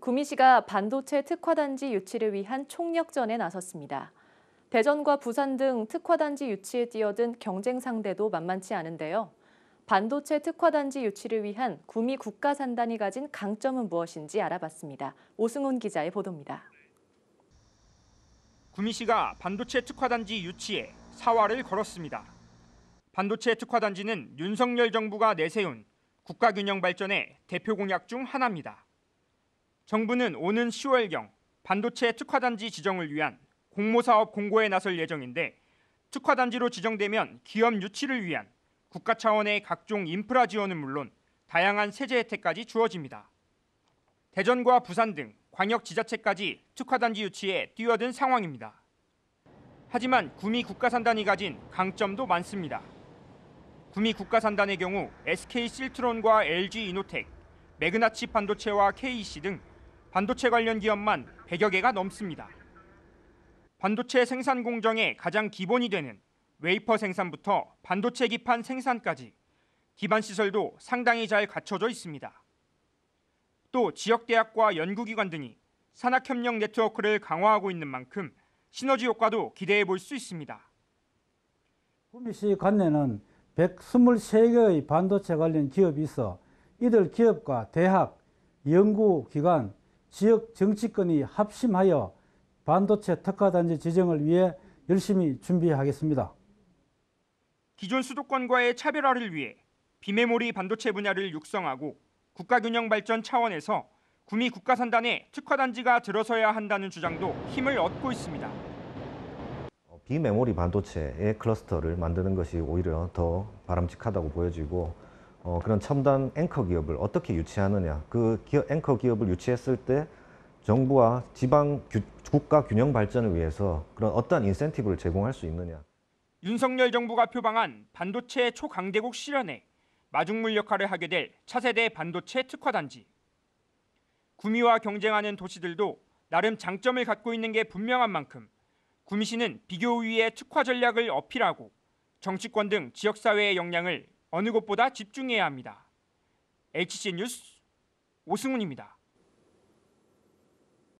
구미시가 반도체 특화단지 유치를 위한 총력전에 나섰습니다. 대전과 부산 등 특화단지 유치에 뛰어든 경쟁 상대도 만만치 않은데요. 반도체 특화단지 유치를 위한 구미 국가산단이 가진 강점은 무엇인지 알아봤습니다. 오승훈 기자의 보도입니다. 구미시가 반도체 특화단지 유치에 사활을 걸었습니다. 반도체 특화단지는 윤석열 정부가 내세운 국가균형 발전의 대표 공약 중 하나입니다. 정부는 오는 10월경 반도체 특화단지 지정을 위한 공모사업 공고에 나설 예정인데 특화단지로 지정되면 기업 유치를 위한 국가 차원의 각종 인프라 지원은 물론 다양한 세제 혜택까지 주어집니다. 대전과 부산 등 광역 지자체까지 특화단지 유치에 뛰어든 상황입니다. 하지만 구미 국가산단이 가진 강점도 많습니다. 구미 국가산단의 경우 SK 실트론과 LG 이노텍, 매그나치 반도체와 KEC 등 반도체 관련 기업만 100여 개가 넘습니다. 반도체 생산 공정의 가장 기본이 되는 웨이퍼 생산부터 반도체 기판 생산까지 기반 시설도 상당히 잘 갖춰져 있습니다. 또 지역 대학과 연구기관 등이 산학 협력 네트워크를 강화하고 있는 만큼 시너지 효과도 기대해 볼 수 있습니다. 구미시 관내는 123개의 반도체 관련 기업이 있어 이들 기업과 대학, 연구기관, 지역 정치권이 합심하여 반도체 특화단지 지정을 위해 열심히 준비하겠습니다. 기존 수도권과의 차별화를 위해 비메모리 반도체 분야를 육성하고 국가균형 발전 차원에서 구미 국가산단에 특화단지가 들어서야 한다는 주장도 힘을 얻고 있습니다. 어, 비메모리 반도체의 클러스터를 만드는 것이 오히려 더 바람직하다고 보여지고 어, 그런 첨단 앵커 기업을 어떻게 유치하느냐 그 기업, 앵커 기업을 유치했을 때 정부와 지방 규, 국가 균형 발전을 위해서 그런 어떠한 인센티브를 제공할 수 있느냐. 윤석열 정부가 표방한 반도체 초강대국 실현에 마중물 역할을 하게 될 차세대 반도체 특화단지. 구미와 경쟁하는 도시들도 나름 장점을 갖고 있는 게 분명한 만큼 구미시는 비교 우위에 특화 전략을 어필하고 정치권 등 지역사회의 역량을 어느 곳보다 집중해야 합니다. HC 뉴스 오승훈입니다.